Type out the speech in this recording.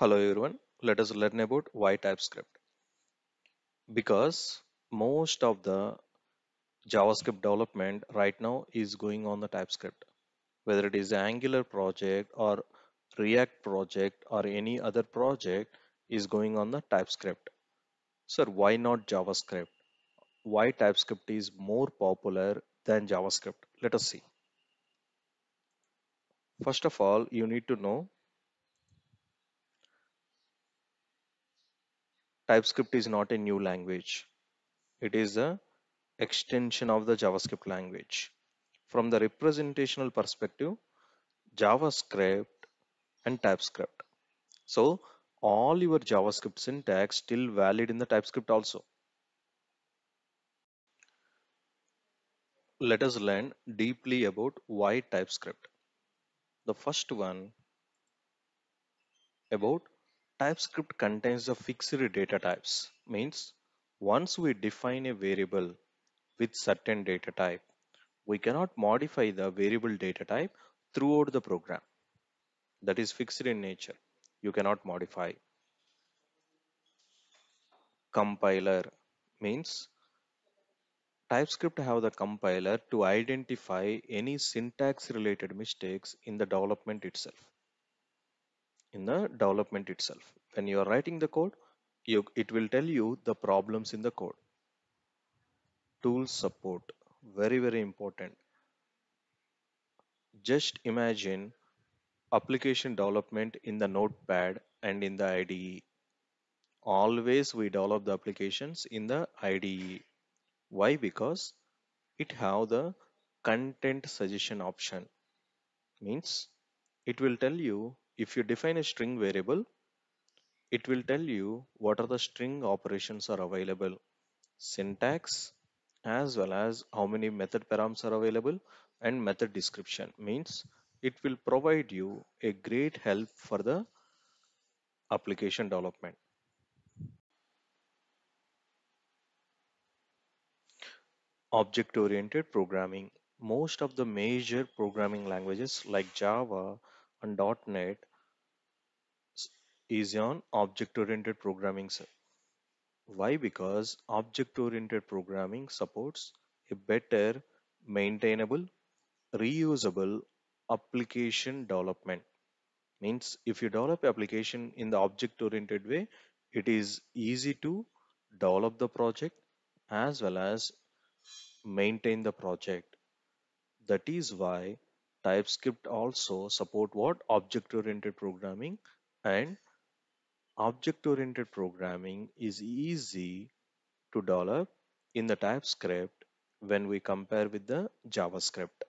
Hello everyone, let us learn about why TypeScript. Because most of the JavaScript development right now is going on the TypeScript. Whether it is Angular project or React project or any other project is going on the TypeScript. Sir, why not JavaScript? Why TypeScript is more popular than JavaScript? Let us see. First of all, you need to know TypeScript is not a new language. It is a extension of the JavaScript language. From the representational perspective, JavaScript and TypeScript. So all your JavaScript syntax still valid in the TypeScript also. Let us learn deeply about why TypeScript. The first one about TypeScript contains the fixed data types means once we define a variable with certain data type we cannot modify the variable data type throughout the program that is fixed in nature you cannot modify compiler means TypeScript have the compiler to identify any syntax related mistakes in the development itself in the development itself. When you are writing the code, you, it will tell you the problems in the code. Tool support, very, very important. Just imagine application development in the notepad and in the IDE. Always we develop the applications in the IDE. Why? Because it have the content suggestion option means it will tell you if you define a string variable it will tell you what are the string operations are available syntax as well as how many method params are available and method description means it will provide you a great help for the application development object oriented programming most of the major programming languages like java and .NET is on object-oriented programming. Why? Because object-oriented programming supports a better, maintainable, reusable application development. Means if you develop application in the object-oriented way, it is easy to develop the project as well as maintain the project. That is why TypeScript also support what object-oriented programming and Object-oriented programming is easy to develop in the TypeScript when we compare with the JavaScript.